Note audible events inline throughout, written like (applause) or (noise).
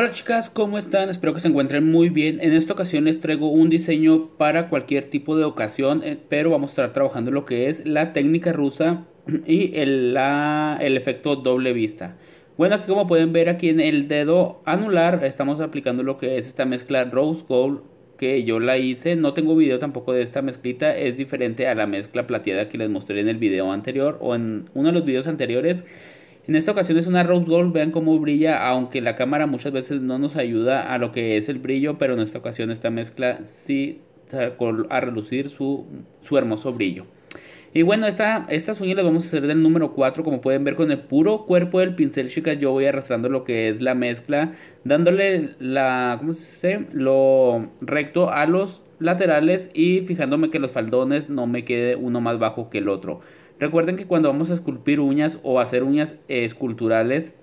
Hola chicas, ¿cómo están? Espero que se encuentren muy bien. En esta ocasión les traigo un diseño para cualquier tipo de ocasión, eh, pero vamos a estar trabajando lo que es la técnica rusa (clears throat) y el, el efecto doble vista. Bueno, aquí como pueden ver aquí en el dedo anular estamos aplicando lo que es esta mezcla Rose Gold que yo la hice. No tengo video tampoco de esta mezclita, es diferente a la mezcla plateada que les mostré en el video anterior o en uno de los videos anteriores en esta ocasión es una Rose Gold, vean cómo brilla, aunque la cámara muchas veces no nos ayuda a lo que es el brillo, pero en esta ocasión esta mezcla sí sacó a relucir su, hermoso brillo. Y bueno, esta, estas uñas las vamos a hacer del número 4, como pueden ver con el puro cuerpo del pincel, chicas, yo voy arrastrando lo que es la mezcla, dándole la, se Lo recto a los laterales y fijándome que los faldones no me quede uno más bajo que el otro. Recuerden que cuando vamos a esculpir uñas o hacer uñas esculturales,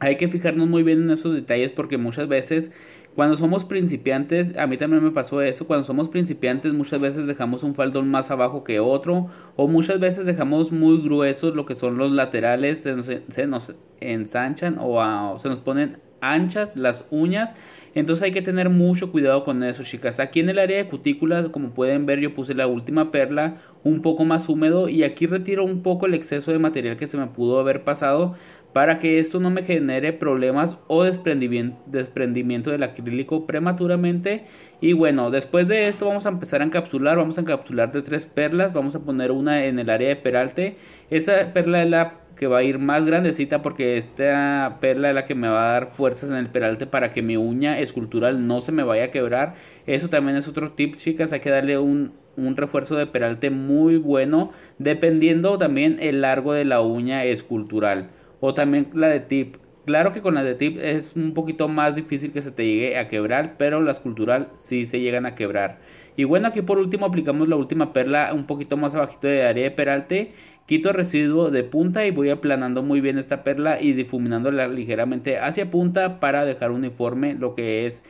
hay que fijarnos muy bien en esos detalles porque muchas veces cuando somos principiantes, a mí también me pasó eso, cuando somos principiantes muchas veces dejamos un faldón más abajo que otro o muchas veces dejamos muy gruesos lo que son los laterales, se nos, ensanchan o se nos ponen anchas, las uñas. Entonces hay que tener mucho cuidado con eso, chicas. Aquí en el área de cutículas, como pueden ver, yo puse la última perla un poco más húmedo y aquí retiro un poco el exceso de material que se me pudo haber pasado para que esto no me genere problemas o desprendimiento del acrílico prematuramente. Y bueno, después de esto vamos a empezar a encapsular, vamos a encapsular de tres perlas, vamos a poner una en el área de peralte. Esa perla es la que va a ir más grandecita porque esta perla es la que me va a dar fuerzas en el peralte para que mi uña escultural no se me vaya a quebrar. Eso también es otro tip, chicas, hay que darle un, un refuerzo de peralte muy bueno dependiendo también el largo de la uña escultural. O también la de tip. Claro que con la de tip es un poquito más difícil que se te llegue a quebrar, pero las cultural sí se llegan a quebrar. Y bueno, aquí por último aplicamos la última perla un poquito más abajito de área de peralte. Quito residuo de punta y voy aplanando muy bien esta perla y difuminándola ligeramente hacia punta para dejar uniforme lo que es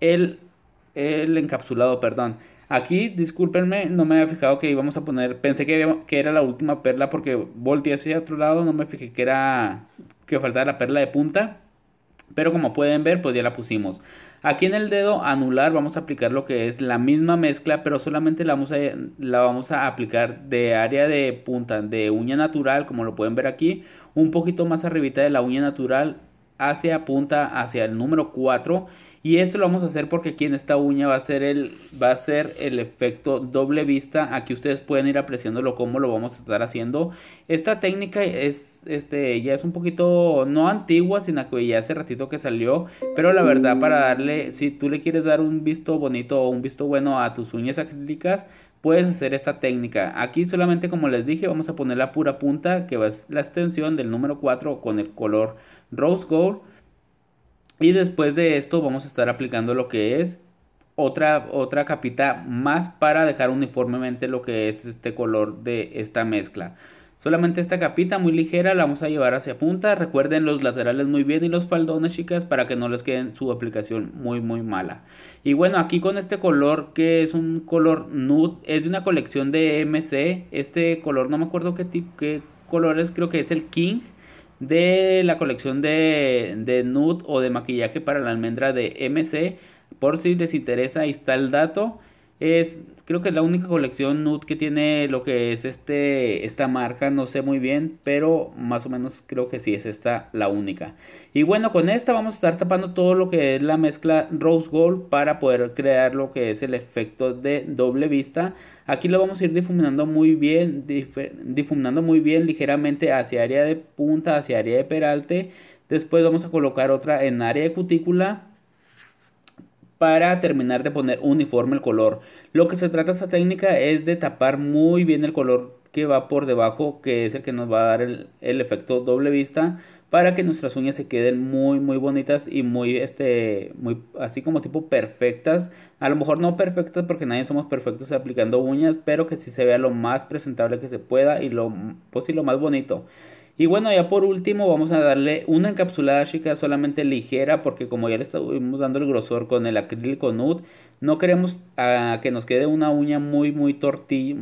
el, el encapsulado, perdón. Aquí, discúlpenme, no me había fijado que íbamos a poner, pensé que, era la última perla porque volteé hacia otro lado, no me fijé que era, que faltaba la perla de punta. Pero como pueden ver, pues ya la pusimos. Aquí en el dedo anular vamos a aplicar lo que es la misma mezcla, pero solamente la vamos a, la vamos a aplicar de área de punta de uña natural, como lo pueden ver aquí, un poquito más arribita de la uña natural, hacia punta, hacia el número 4 y esto lo vamos a hacer porque aquí en esta uña va a ser el, va a ser el efecto doble vista. Aquí ustedes pueden ir apreciándolo cómo lo vamos a estar haciendo. Esta técnica es, este, ya es un poquito no antigua, sino que ya hace ratito que salió. Pero la verdad para darle, si tú le quieres dar un visto bonito o un visto bueno a tus uñas acrílicas, puedes hacer esta técnica. Aquí solamente como les dije vamos a poner la pura punta que es la extensión del número 4 con el color rose gold. Y después de esto vamos a estar aplicando lo que es otra, otra capita más para dejar uniformemente lo que es este color de esta mezcla. Solamente esta capita muy ligera la vamos a llevar hacia punta. Recuerden los laterales muy bien y los faldones, chicas, para que no les queden su aplicación muy, muy mala. Y bueno, aquí con este color, que es un color nude, es de una colección de MC. Este color, no me acuerdo qué, tipo, qué color es, creo que es el King de la colección de, de nude o de maquillaje para la almendra de MC. Por si les interesa, ahí está el dato. Es, creo que es la única colección nude que tiene lo que es este, esta marca, no sé muy bien, pero más o menos creo que sí es esta la única. Y bueno, con esta vamos a estar tapando todo lo que es la mezcla Rose Gold para poder crear lo que es el efecto de doble vista. Aquí lo vamos a ir difuminando muy bien, difuminando muy bien ligeramente hacia área de punta, hacia área de peralte. Después vamos a colocar otra en área de cutícula para terminar de poner uniforme el color. Lo que se trata esta técnica es de tapar muy bien el color que va por debajo, que es el que nos va a dar el, efecto doble vista, para que nuestras uñas se queden muy muy bonitas y muy este muy así como tipo perfectas a lo mejor no perfectas porque nadie somos perfectos aplicando uñas pero que sí se vea lo más presentable que se pueda y lo pues y lo más bonito y bueno, ya por último vamos a darle una encapsulada chica solamente ligera porque como ya le estuvimos dando el grosor con el acrílico nude, no queremos ah, que nos quede una uña muy muy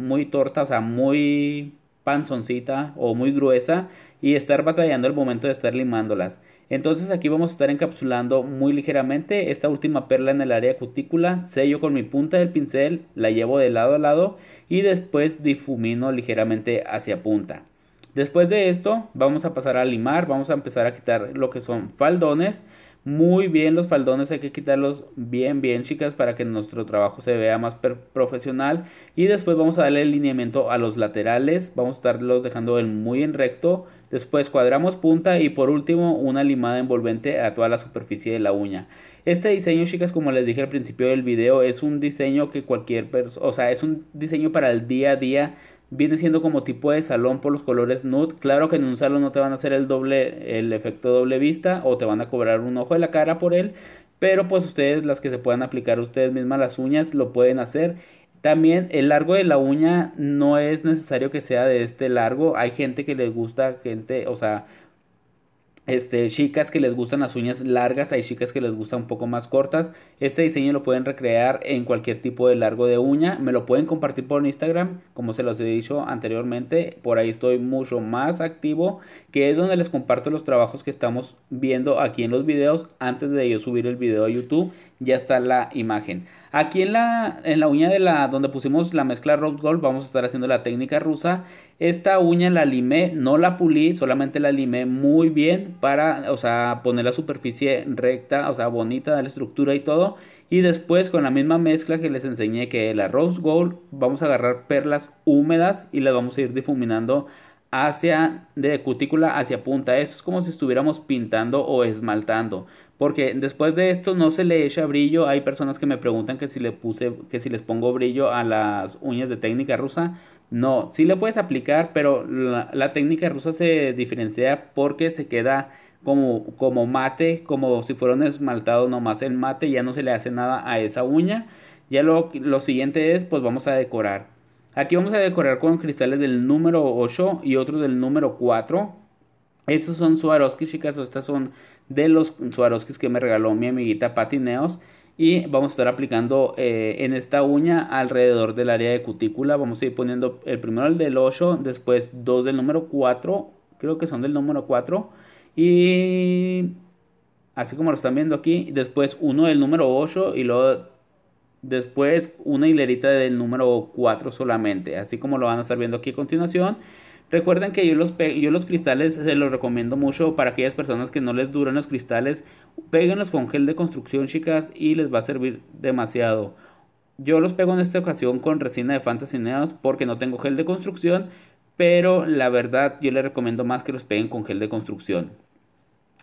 muy torta, o sea, muy panzoncita o muy gruesa y estar batallando el momento de estar limándolas. Entonces aquí vamos a estar encapsulando muy ligeramente esta última perla en el área cutícula, sello con mi punta del pincel, la llevo de lado a lado y después difumino ligeramente hacia punta. Después de esto vamos a pasar a limar, vamos a empezar a quitar lo que son faldones. Muy bien los faldones hay que quitarlos bien bien chicas para que nuestro trabajo se vea más profesional. Y después vamos a darle el lineamiento a los laterales, vamos a estarlos dejando muy en recto. Después cuadramos punta y por último una limada envolvente a toda la superficie de la uña. Este diseño chicas como les dije al principio del video es un diseño que cualquier persona, o sea es un diseño para el día a día viene siendo como tipo de salón por los colores nude. Claro que en un salón no te van a hacer el doble, el efecto doble vista o te van a cobrar un ojo de la cara por él. Pero pues ustedes, las que se puedan aplicar ustedes mismas las uñas, lo pueden hacer. También el largo de la uña no es necesario que sea de este largo. Hay gente que les gusta, gente, o sea, este, chicas que les gustan las uñas largas, hay chicas que les gustan un poco más cortas. Este diseño lo pueden recrear en cualquier tipo de largo de uña. Me lo pueden compartir por Instagram, como se los he dicho anteriormente. Por ahí estoy mucho más activo, que es donde les comparto los trabajos que estamos viendo aquí en los videos antes de yo subir el video a YouTube ya está la imagen. Aquí en la, en la uña de la, donde pusimos la mezcla Rose gold, vamos a estar haciendo la técnica rusa. Esta uña la limé, no la pulí, solamente la limé muy bien para, o sea, poner la superficie recta, o sea, bonita, la estructura y todo. Y después con la misma mezcla que les enseñé que la rose gold, vamos a agarrar perlas húmedas y las vamos a ir difuminando hacia de cutícula hacia punta. Eso es como si estuviéramos pintando o esmaltando. Porque después de esto no se le echa brillo. Hay personas que me preguntan que si le puse, que si les pongo brillo a las uñas de técnica rusa. No, si le puedes aplicar, pero la, técnica rusa se diferencia porque se queda como, como mate, como si fuera un esmaltado nomás el mate, ya no se le hace nada a esa uña. Ya lo, lo siguiente es, pues vamos a decorar. Aquí vamos a decorar con cristales del número 8 y otros del número 4. Estos son Swarovski, chicas. Estas son de los Swarovski que me regaló mi amiguita Patineos. Y vamos a estar aplicando eh, en esta uña alrededor del área de cutícula. Vamos a ir poniendo el primero el del 8, después dos del número 4. Creo que son del número 4. Y así como lo están viendo aquí. Después uno del número 8 y luego Después una hilerita del número 4 solamente, así como lo van a estar viendo aquí a continuación. Recuerden que yo los, los cristales se los recomiendo mucho para aquellas personas que no les duran los cristales. Péguenlos con gel de construcción, chicas, y les va a servir demasiado. Yo los pego en esta ocasión con resina de Fantasy porque no tengo gel de construcción, pero la verdad yo les recomiendo más que los peguen con gel de construcción.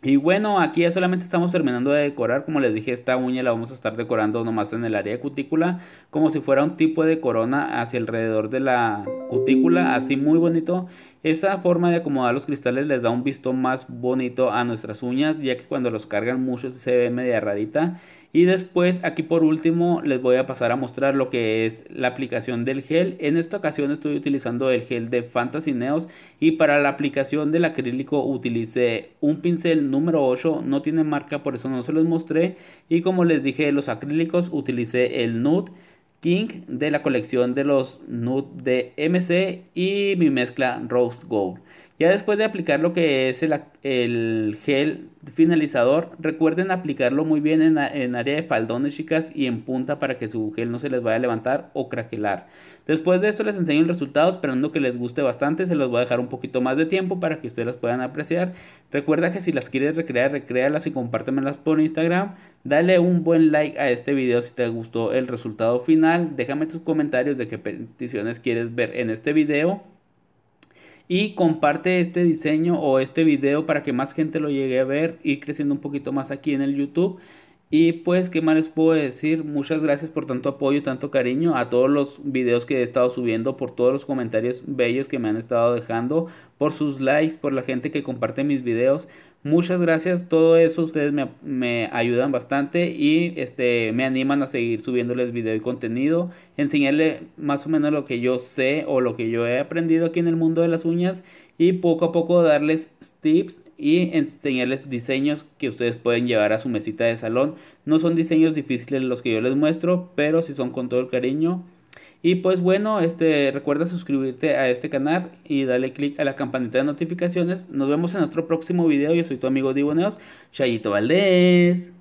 Y bueno, aquí ya solamente estamos terminando de decorar, como les dije, esta uña la vamos a estar decorando nomás en el área de cutícula, como si fuera un tipo de corona hacia alrededor de la cutícula, así muy bonito. Esta forma de acomodar los cristales les da un visto más bonito a nuestras uñas, ya que cuando los cargan mucho se ve media rarita. Y después aquí por último les voy a pasar a mostrar lo que es la aplicación del gel. En esta ocasión estoy utilizando el gel de Fantasy Neos y para la aplicación del acrílico utilicé un pincel número 8, no tiene marca por eso no se los mostré. Y como les dije los acrílicos utilicé el Nude. King de la colección de los Nude de MC y mi mezcla Rose Gold. Ya después de aplicar lo que es el, gel finalizador, recuerden aplicarlo muy bien en, en, área de faldones chicas y en punta para que su gel no se les vaya a levantar o craquelar. Después de esto les enseño el resultado, esperando que les guste bastante, se los voy a dejar un poquito más de tiempo para que ustedes las puedan apreciar. Recuerda que si las quieres recrear, recréalas y compártemelas por Instagram. Dale un buen like a este video si te gustó el resultado final. Déjame tus comentarios de qué peticiones quieres ver en este video y comparte este diseño o este video para que más gente lo llegue a ver, Y creciendo un poquito más aquí en el YouTube y pues, ¿qué más les puedo decir? Muchas gracias por tanto apoyo, tanto cariño a todos los videos que he estado subiendo, por todos los comentarios bellos que me han estado dejando, por sus likes, por la gente que comparte mis videos. Muchas gracias, todo eso ustedes me, ayudan bastante y este, me animan a seguir subiéndoles video y contenido, enseñarles más o menos lo que yo sé o lo que yo he aprendido aquí en el mundo de las uñas y poco a poco darles tips y enseñarles diseños que ustedes pueden llevar a su mesita de salón. No son diseños difíciles los que yo les muestro, pero si son con todo el cariño. Y pues bueno, este, recuerda suscribirte a este canal y darle click a la campanita de notificaciones. Nos vemos en nuestro próximo video. Yo soy tu amigo Diboneos, Chayito Valdés.